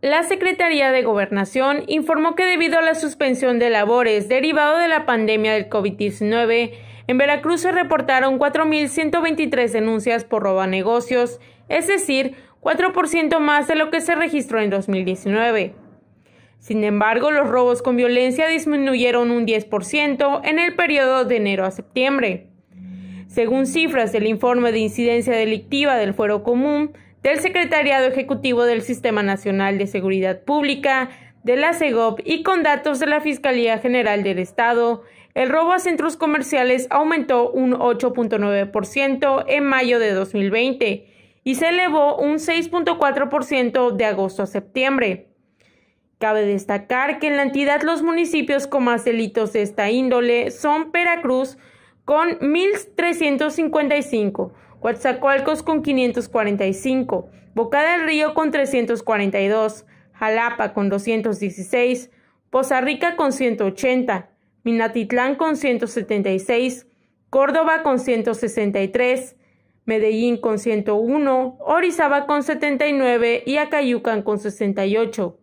La Secretaría de Gobernación informó que debido a la suspensión de labores derivado de la pandemia del COVID-19, en Veracruz se reportaron 4.123 denuncias por robo a negocios, es decir, 4% más de lo que se registró en 2019. Sin embargo, los robos con violencia disminuyeron un 10% en el periodo de enero a septiembre. Según cifras del informe de incidencia delictiva del Fuero Común, del Secretariado Ejecutivo del Sistema Nacional de Seguridad Pública, de la CEGOP y con datos de la Fiscalía General del Estado, el robo a centros comerciales aumentó un 8.9% en mayo de 2020 y se elevó un 6.4% de agosto a septiembre. Cabe destacar que en la entidad los municipios con más delitos de esta índole son Veracruz con 1.355, Coatzacoalcos con 545, Boca del Río con 342, Jalapa con 216, Poza Rica con 180, Minatitlán con 176, Córdoba con 163, Medellín con 101, Orizaba con 79 y Acayucan con 68.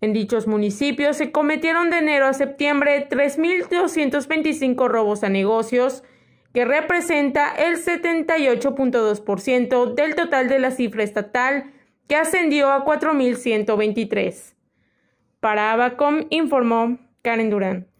En dichos municipios se cometieron de enero a septiembre 3.225 robos a negocios, que representa el 78.2% del total de la cifra estatal, que ascendió a 4.123. Para Abacom informó Karen Durán.